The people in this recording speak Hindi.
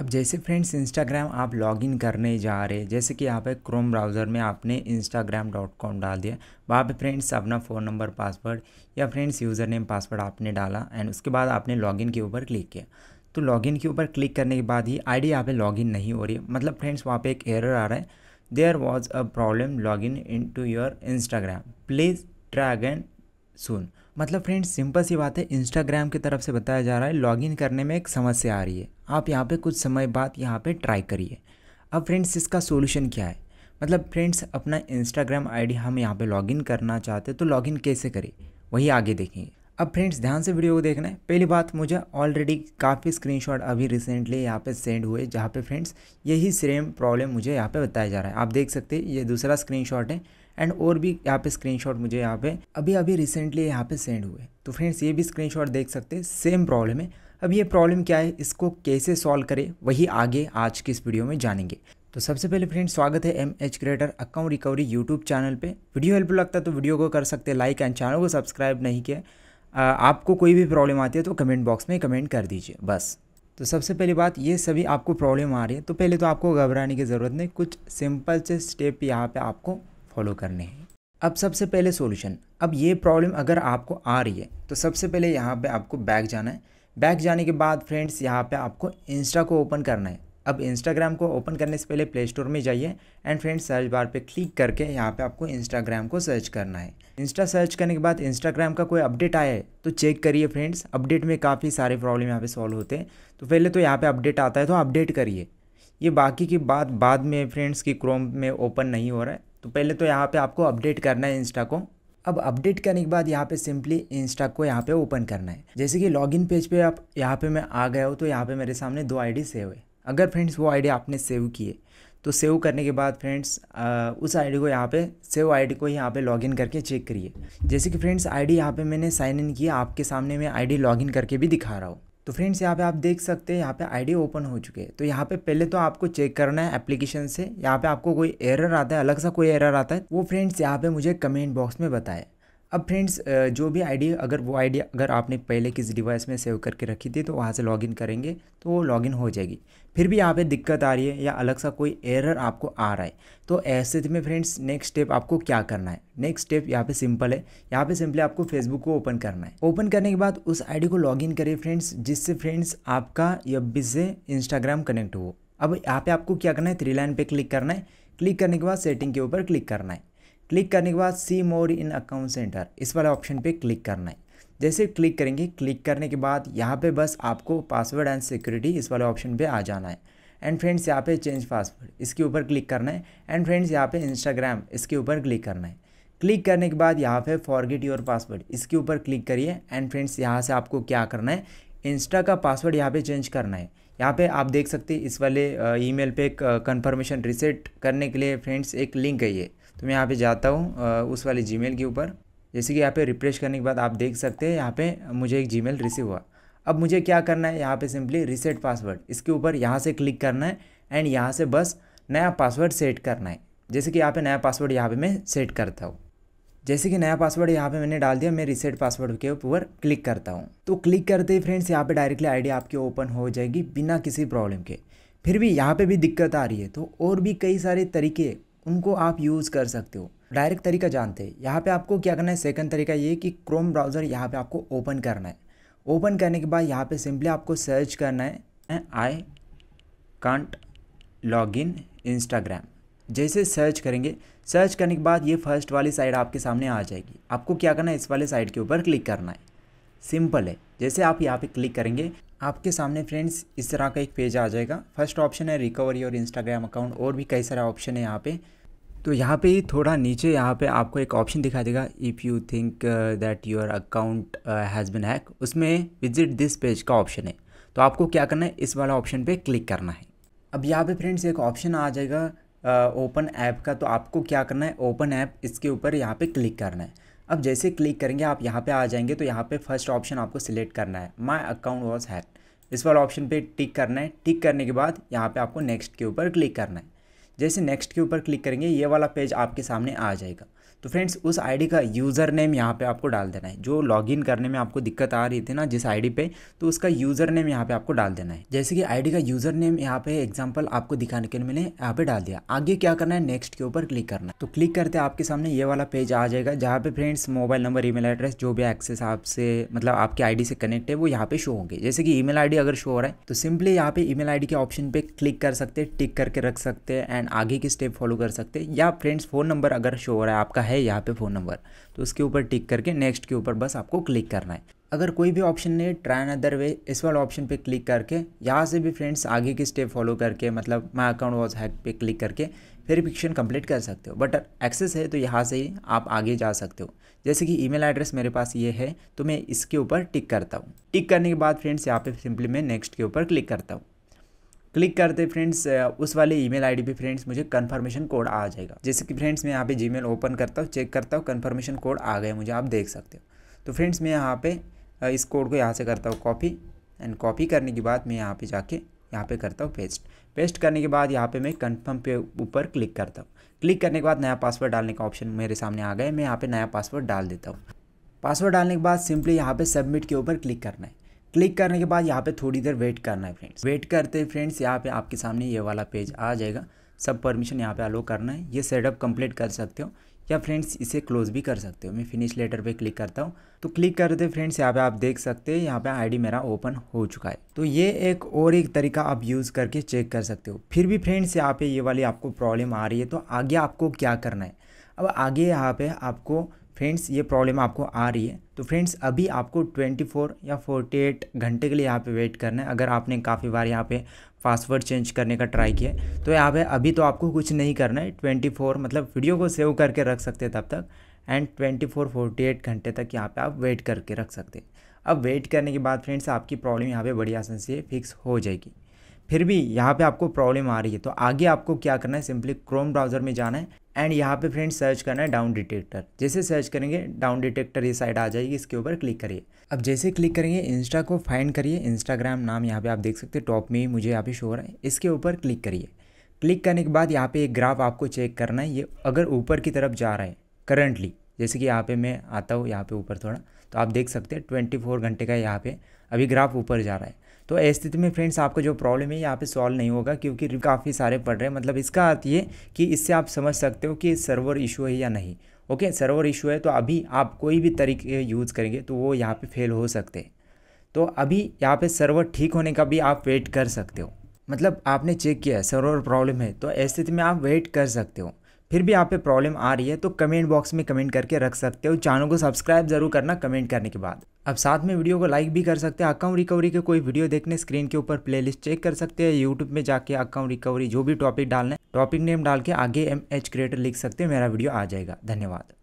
अब जैसे फ्रेंड्स इंस्टाग्राम आप लॉगिन करने जा रहे हैं जैसे कि यहाँ पे क्रोम ब्राउज़र में आपने इंस्टाग्राम डॉट कॉम डाल दिया वहाँ पे फ्रेंड्स अपना फ़ोन नंबर पासवर्ड या फ्रेंड्स यूज़र नेम पासवर्ड आपने डाला एंड उसके बाद आपने लॉगिन के ऊपर क्लिक किया तो लॉगिन के ऊपर क्लिक करने के बाद ही आई डी यहाँ पे लॉगिन नहीं हो रही है मतलब फ्रेंड्स वहाँ पर एक एरर आ रहा है there was a problem login in to your Instagram please try again soon मतलब फ्रेंड्स सिंपल सी बात है इंस्टाग्राम की तरफ से बताया जा रहा है लॉगिन करने में एक समस्या आ रही है आप यहाँ पे कुछ समय बाद यहाँ पे ट्राई करिए अब फ्रेंड्स इसका सोल्यूशन क्या है मतलब फ्रेंड्स अपना इंस्टाग्राम आईडी हम यहाँ पे लॉगिन करना चाहते हैं तो लॉगिन कैसे करें वही आगे देखेंगे अब फ्रेंड्स ध्यान से वीडियो को देखना है पहली बात मुझे ऑलरेडी काफ़ी स्क्रीनशॉट अभी रिसेंटली यहाँ पे सेंड हुए जहाँ पे फ्रेंड्स यही सेम प्रॉब्लम मुझे यहाँ पे बताया जा रहा है आप देख सकते हैं ये दूसरा स्क्रीनशॉट है एंड और भी यहाँ पे स्क्रीनशॉट मुझे यहाँ पे अभी अभी रिसेंटली यहाँ पे सेंड हुए तो फ्रेंड्स ये भी स्क्रीन देख सकते हैं सेम प्रॉब्लम है अब ये प्रॉब्लम क्या है इसको कैसे सॉल्व करें वही आगे आज की इस वीडियो में जानेंगे तो सबसे पहले फ्रेंड्स स्वागत है M H creator account recovery YouTube channel पर वीडियो हेल्पफुल लगता है तो वीडियो को कर सकते लाइक एंड चैनल को सब्सक्राइब नहीं किया आपको कोई भी प्रॉब्लम आती है तो कमेंट बॉक्स में कमेंट कर दीजिए बस तो सबसे पहली बात ये सभी आपको प्रॉब्लम आ रही है तो पहले तो आपको घबराने की ज़रूरत नहीं कुछ सिंपल से स्टेप यहाँ पे आपको फॉलो करने हैं अब सबसे पहले सॉल्यूशन अब ये प्रॉब्लम अगर आपको आ रही है तो सबसे पहले यहाँ पर आपको बैक जाना है बैक जाने के बाद फ्रेंड्स यहाँ पर आपको इंस्टा को ओपन करना है अब इंस्टाग्राम को ओपन करने से पहले प्ले स्टोर में जाइए एंड फ्रेंड्स सर्च बार पे क्लिक करके यहाँ पे आपको इंस्टाग्राम को सर्च करना है इंस्टा सर्च करने के बाद इंस्टाग्राम का कोई अपडेट आया है तो चेक करिए फ्रेंड्स अपडेट में काफ़ी सारे प्रॉब्लम यहाँ पे सॉल्व होते हैं तो पहले तो यहाँ पर अपडेट आता है तो अपडेट करिए ये बाकी की बात बाद में फ्रेंड्स की क्रोम में ओपन नहीं हो रहा है तो पहले तो यहाँ पर आपको अपडेट करना है इंस्टा को अब अपडेट करने के बाद यहाँ पे सिंपली इंस्टा को यहाँ पे ओपन करना है जैसे कि लॉगिन पेज पे आप यहाँ पे मैं आ गया हूँ तो यहाँ पे मेरे सामने दो आईडी सेव है अगर फ्रेंड्स वो आईडी आपने सेव किए तो सेव करने के बाद फ्रेंड्स उस आईडी को यहाँ पे सेव आईडी को यहाँ पे लॉगिन करके चेक करिए जैसे कि फ्रेंड्स आईडी यहाँ पे मैंने साइन इन किया आपके सामने मैं आईडी लॉगिन करके भी दिखा रहा हूँ तो फ्रेंड्स यहाँ पे आप देख सकते हैं यहाँ पे आईडी ओपन हो चुके हैं तो यहाँ पे पहले तो आपको चेक करना है एप्लीकेशन से यहाँ पे आपको कोई एरर आता है अलग सा कोई एरर आता है वो फ्रेंड्स यहाँ पे मुझे कमेंट बॉक्स में बताएं अब फ्रेंड्स जो भी आईडी अगर वो आईडी अगर आपने पहले किसी डिवाइस में सेव करके रखी थी तो वहाँ से लॉगिन करेंगे तो वो लॉगिन हो जाएगी फिर भी यहाँ पे दिक्कत आ रही है या अलग सा कोई एरर आपको आ रहा है तो ऐसे में फ्रेंड्स नेक्स्ट स्टेप आपको क्या करना है नेक्स्ट स्टेप यहाँ पे सिंपल है यहाँ पे सिंपली आपको फेसबुक को ओपन करना है ओपन करने के बाद उस आई को लॉगिन करिए फ्रेंड्स जिससे फ्रेंड्स आपका यब से इंस्टाग्राम कनेक्ट हो अब यहाँ पर आपको क्या करना है थ्री लाइन पर क्लिक करना है क्लिक करने के बाद सेटिंग के ऊपर क्लिक करना है क्लिक करने के बाद सी मोर इन अकाउंट सेंटर इस वाले ऑप्शन पे क्लिक करना है जैसे क्लिक करेंगे क्लिक करने के बाद यहाँ पे बस आपको पासवर्ड एंड सिक्योरिटी इस वाले ऑप्शन पे आ जाना है एंड फ्रेंड्स यहाँ पे चेंज पासवर्ड इसके ऊपर क्लिक करना है एंड फ्रेंड्स यहाँ पे इंस्टाग्राम इसके ऊपर क्लिक करना है क्लिक करने के बाद यहाँ पे फॉरगेट योर पासवर्ड इसके ऊपर क्लिक करिए एंड फ्रेंड्स यहाँ से आपको क्या करना है इंस्टा का पासवर्ड यहाँ पे चेंज करना है यहाँ पे आप देख सकते हैं इस वाले ईमेल पे एक कन्फर्मेशन रिसेट करने के लिए फ्रेंड्स एक लिंक है ये तो मैं यहाँ पे जाता हूँ उस वाले जीमेल के ऊपर जैसे कि यहाँ पे रिफ्रेश करने के बाद आप देख सकते हैं यहाँ पे मुझे एक जीमेल रिसीव हुआ अब मुझे क्या करना है यहाँ पे सिंपली रिसेट पासवर्ड इसके ऊपर यहाँ से क्लिक करना है एंड यहाँ से बस नया पासवर्ड सेट करना है जैसे कि यहाँ पे नया पासवर्ड यहाँ पे मैं सेट करता हूँ जैसे कि नया पासवर्ड यहाँ पे मैंने डाल दिया मैं रिसेट पासवर्ड के ऊपर क्लिक करता हूँ तो क्लिक करते ही फ्रेंड्स यहाँ पे डायरेक्टली आईडी आपकी ओपन हो जाएगी बिना किसी प्रॉब्लम के फिर भी यहाँ पे भी दिक्कत आ रही है तो और भी कई सारे तरीके उनको आप यूज़ कर सकते हो डायरेक्ट तरीका जानते हैं यहाँ पर आपको क्या करना है सेकंड तरीका ये कि क्रोम ब्राउज़र यहाँ पर आपको ओपन करना है ओपन करने के बाद यहाँ पर सिंपली आपको सर्च करना है I can't log in Instagram जैसे सर्च करेंगे सर्च करने के बाद ये फर्स्ट वाली साइड आपके सामने आ जाएगी आपको क्या करना है इस वाले साइड के ऊपर क्लिक करना है सिंपल है जैसे आप यहाँ पे क्लिक करेंगे आपके सामने फ्रेंड्स इस तरह का एक पेज आ जाएगा फर्स्ट ऑप्शन है रिकवरी और इंस्टाग्राम अकाउंट और भी कई सारे ऑप्शन है यहाँ पे तो यहाँ पे थोड़ा नीचे यहाँ पे आपको एक ऑप्शन दिखा देगा if you think that your account has been hack उसमें विजिट दिस पेज का ऑप्शन है तो आपको क्या करना है इस वाला ऑप्शन पर क्लिक करना है अब यहाँ पे फ्रेंड्स एक ऑप्शन आ जाएगा ओपन ऐप का तो आपको क्या करना है ओपन ऐप इसके ऊपर यहाँ पे क्लिक करना है अब जैसे क्लिक करेंगे आप यहाँ पे आ जाएंगे तो यहाँ पे फर्स्ट ऑप्शन आपको सिलेक्ट करना है माय अकाउंट वॉज हैक इस वाला ऑप्शन पे टिक करना है टिक करने के बाद यहाँ पे आपको नेक्स्ट के ऊपर क्लिक करना है जैसे नेक्स्ट के ऊपर क्लिक करेंगे ये वाला पेज आपके सामने आ जाएगा तो फ्रेंड्स उस आईडी का यूज़र नेम यहाँ पे आपको डाल देना है जो लॉगिन करने में आपको दिक्कत आ रही थी ना जिस आईडी पे तो उसका यूज़र नेम यहाँ पे आपको डाल देना है जैसे कि आईडी का यूज़र नेम यहाँ पे एग्जाम्पल आपको दिखाने के लिए मैंने यहाँ पे डाल दिया आगे क्या करना है नेक्स्ट के ऊपर क्लिक करना है तो क्लिक करते आपके सामने ये वाला पेज आ जाएगा जहाँ पे friends mobile number e address जो भी एक्सेस आपसे मतलब आपके आई से कनेक्ट है वो यहाँ पे शो होंगे जैसे कि ई मेल अगर शो हो रहा है तो सिंपली यहाँ पे ई मेल के ऑप्शन पे क्लिक कर सकते टिक करके रख सकते हैं एंड आगे की स्टेप फॉलो कर सकते हैं या फ्रेंड्स फोन नंबर अगर शो हो रहा है आपका है यहाँ पे फ़ोन नंबर तो उसके ऊपर टिक करके नेक्स्ट के ऊपर बस आपको क्लिक करना है अगर कोई भी ऑप्शन नहीं ट्राई अदर वे इस वाले ऑप्शन पे क्लिक करके यहाँ से भी फ्रेंड्स आगे के स्टेप फॉलो करके मतलब माई अकाउंट वॉज हैक पे क्लिक करके वेरीफिकेशन कंप्लीट कर सकते हो बट एक्सेस है तो यहाँ से ही आप आगे जा सकते हो जैसे कि ईमेल एड्रेस मेरे पास ये है तो मैं इसके ऊपर टिक करता हूँ टिक करने के बाद फ्रेंड्स यहाँ पे सिंपली मैं नेक्स्ट के ऊपर क्लिक करता हूँ क्लिक करते फ्रेंड्स उस वाले ईमेल आईडी पे फ्रेंड्स मुझे कन्फर्मेशन कोड आ जाएगा जैसे कि फ्रेंड्स मैं यहाँ पे जीमेल ओपन करता हूँ चेक करता हूँ कन्फर्मेशन कोड आ गया मुझे आप देख सकते हो तो फ्रेंड्स मैं यहाँ पे इस कोड को यहाँ से करता हूँ कॉपी एंड कॉपी करने के बाद मैं यहाँ पर जाके यहाँ पर करता हूँ पेस्ट पेस्ट करने के बाद यहाँ पर मैं कन्फर्म पे ऊपर क्लिक करता हूँ क्लिक करने के बाद नया पासवर्ड डालने का ऑप्शन मेरे सामने आ गया मैं यहाँ पर नया पासवर्ड डाल देता हूँ पासवर्ड डालने के बाद सिंपली यहाँ पर सबमिट के ऊपर क्लिक करना है क्लिक करने के बाद यहाँ पे थोड़ी देर वेट करना है फ्रेंड्स वेट करते फ्रेंड्स यहाँ पे आपके सामने ये वाला पेज आ जाएगा सब परमिशन यहाँ पे अलो करना है ये सेटअप कंप्लीट कर सकते हो या फ्रेंड्स इसे क्लोज भी कर सकते हो मैं फिनिश लेटर पे क्लिक करता हूँ तो क्लिक करते फ्रेंड्स यहाँ पे आप देख सकते हैं यहाँ पे आईडी मेरा ओपन हो चुका है तो ये एक और एक तरीका आप यूज़ करके चेक कर सकते हो फिर भी फ्रेंड्स यहाँ पे ये वाली आपको प्रॉब्लम आ रही है तो आगे आपको क्या करना है अब आगे यहाँ पर आपको फ्रेंड्स ये प्रॉब्लम आपको आ रही है तो फ्रेंड्स अभी आपको 24 या 48 घंटे के लिए यहाँ पे वेट करना है अगर आपने काफ़ी बार यहाँ पे पासवर्ड चेंज करने का ट्राई किया तो यहाँ पे अभी तो आपको कुछ नहीं करना है 24 मतलब वीडियो को सेव करके रख सकते हैं तब तक एंड 24 48 घंटे तक यहाँ पे आप वेट करके रख सकते अब वेट करने के बाद फ्रेंड्स आपकी प्रॉब्लम यहाँ पर बड़ी आसन से फिक्स हो जाएगी फिर भी यहाँ पे आपको प्रॉब्लम आ रही है तो आगे आपको क्या करना है सिंपली क्रोम ब्राउज़र में जाना है एंड यहाँ पे फ्रेंड सर्च करना है डाउन डिटेक्टर जैसे सर्च करेंगे डाउन डिटेक्टर ये साइड आ जाएगी इसके ऊपर क्लिक करिए अब जैसे क्लिक करेंगे इंस्टा को फाइंड करिए इंस्टाग्राम नाम यहाँ पे आप देख सकते हैं टॉप में ही मुझे यहाँ पे शो हो रहा है इसके ऊपर क्लिक करिए क्लिक करने के बाद यहाँ पे एक ग्राफ आपको चेक करना है ये अगर ऊपर की तरफ जा रहा है करंटली जैसे कि यहाँ पे मैं आता हूँ यहाँ पे ऊपर थोड़ा तो आप देख सकते हैं ट्वेंटी फोर घंटे का यहाँ पे अभी ग्राफ ऊपर जा रहा है तो ऐसी स्थिति में फ्रेंड्स आपका जो प्रॉब्लम है यहाँ पे सॉल्व नहीं होगा क्योंकि काफ़ी सारे पड़ रहे हैं मतलब इसका अर्थ ये कि इससे आप समझ सकते हो कि सर्वर इशू है या नहीं ओके सर्वर इशू है तो अभी आप कोई भी तरीके यूज़ करेंगे तो वो यहाँ पर फेल हो सकते हैं तो अभी यहाँ पर सर्वर ठीक होने का भी आप वेट कर सकते हो मतलब आपने चेक किया सर्वर प्रॉब्लम है तो ऐसी स्थिति में आप वेट कर सकते हो फिर भी आप पे प्रॉब्लम आ रही है तो कमेंट बॉक्स में कमेंट करके रख सकते हो चैनल को सब्सक्राइब जरूर करना कमेंट करने के बाद अब साथ में वीडियो को लाइक भी कर सकते हैं अकाउंट रिकवरी के कोई वीडियो देखने स्क्रीन के ऊपर प्लेलिस्ट चेक कर सकते हैं यूट्यूब में जाके अकाउंट रिकवरी जो भी टॉपिक डालना है टॉपिक नेम डाल के आगे एम एच क्रिएटर लिख सकते हैं मेरा वीडियो आ जाएगा धन्यवाद